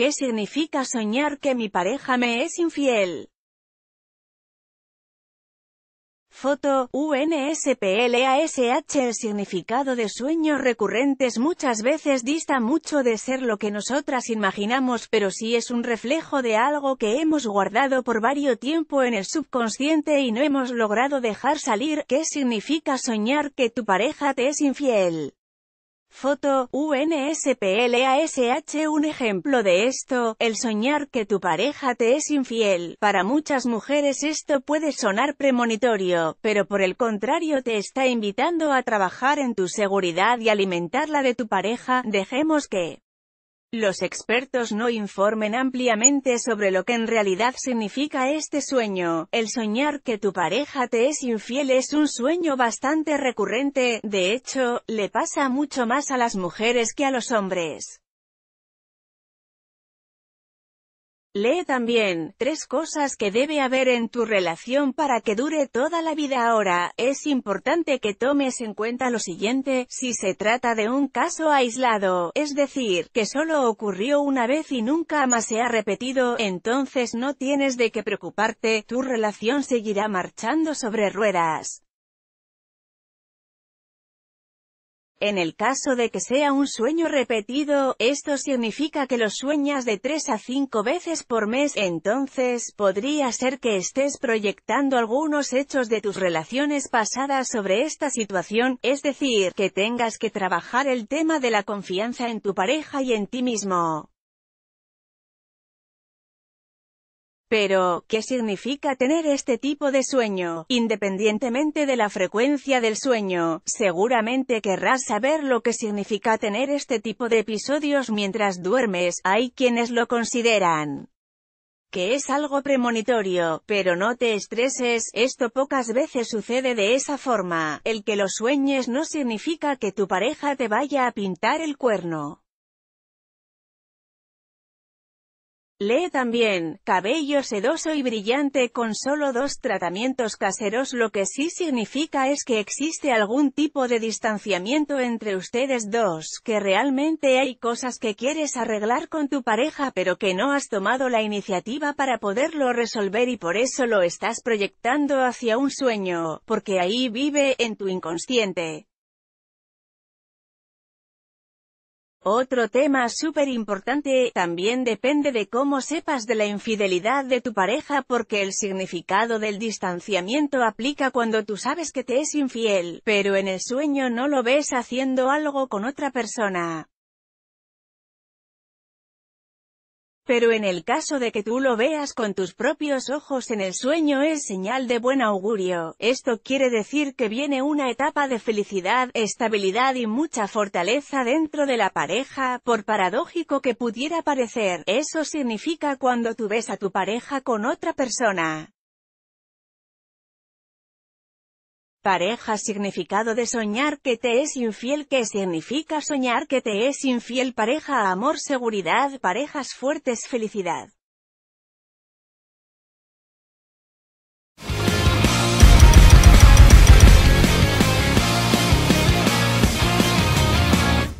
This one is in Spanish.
¿Qué significa soñar que mi pareja me es infiel? Foto, UNSPLASH El significado de sueños recurrentes muchas veces dista mucho de ser lo que nosotras imaginamos, pero sí es un reflejo de algo que hemos guardado por varios tiempo en el subconsciente y no hemos logrado dejar salir. ¿Qué significa soñar que tu pareja te es infiel? Foto, UNSPLASH Un ejemplo de esto, el soñar que tu pareja te es infiel. Para muchas mujeres esto puede sonar premonitorio, pero por el contrario te está invitando a trabajar en tu seguridad y alimentar la de tu pareja, dejemos que los expertos no informen ampliamente sobre lo que en realidad significa este sueño. El soñar que tu pareja te es infiel es un sueño bastante recurrente, de hecho, le pasa mucho más a las mujeres que a los hombres. Lee también, tres cosas que debe haber en tu relación para que dure toda la vida ahora, es importante que tomes en cuenta lo siguiente, si se trata de un caso aislado, es decir, que solo ocurrió una vez y nunca más se ha repetido, entonces no tienes de qué preocuparte, tu relación seguirá marchando sobre ruedas. En el caso de que sea un sueño repetido, esto significa que lo sueñas de tres a cinco veces por mes, entonces, podría ser que estés proyectando algunos hechos de tus relaciones pasadas sobre esta situación, es decir, que tengas que trabajar el tema de la confianza en tu pareja y en ti mismo. Pero, ¿qué significa tener este tipo de sueño? Independientemente de la frecuencia del sueño, seguramente querrás saber lo que significa tener este tipo de episodios mientras duermes, hay quienes lo consideran que es algo premonitorio, pero no te estreses, esto pocas veces sucede de esa forma, el que lo sueñes no significa que tu pareja te vaya a pintar el cuerno. Lee también, cabello sedoso y brillante con solo dos tratamientos caseros lo que sí significa es que existe algún tipo de distanciamiento entre ustedes dos, que realmente hay cosas que quieres arreglar con tu pareja pero que no has tomado la iniciativa para poderlo resolver y por eso lo estás proyectando hacia un sueño, porque ahí vive, en tu inconsciente. Otro tema súper importante, también depende de cómo sepas de la infidelidad de tu pareja porque el significado del distanciamiento aplica cuando tú sabes que te es infiel, pero en el sueño no lo ves haciendo algo con otra persona. Pero en el caso de que tú lo veas con tus propios ojos en el sueño es señal de buen augurio, esto quiere decir que viene una etapa de felicidad, estabilidad y mucha fortaleza dentro de la pareja, por paradójico que pudiera parecer, eso significa cuando tú ves a tu pareja con otra persona. Pareja significado de soñar que te es infiel que significa soñar que te es infiel pareja amor seguridad parejas fuertes felicidad